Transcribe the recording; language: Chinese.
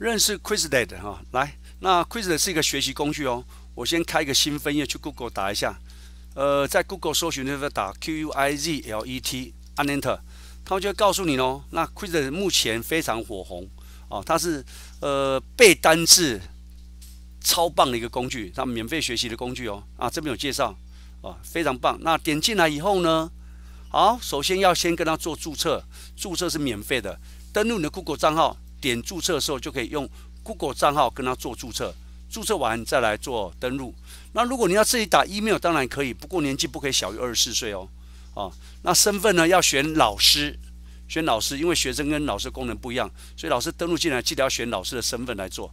认识 Quizlet 哈，来，那 Quizlet 是一个学习工具哦。我先开一个新分页去 Google 打一下，呃，在 Google 搜寻那边打 Quizlet，按 Enter，他们就会告诉你哦。那 Quizlet 目前非常火红哦，它是呃背单词超棒的一个工具，它免费学习的工具哦。啊，这边有介绍哦，非常棒。那点进来以后呢，好，首先要先跟他做注册，注册是免费的，登录你的 Google 账号。点注册的时候就可以用 Google 账号跟他做注册，注册完再来做登录。那如果你要自己打 email，当然可以，不过年纪不可以小于二十四岁哦。啊，那身份呢要选老师，选老师，因为学生跟老师功能不一样，所以老师登录进来，记得要选老师的身份来做。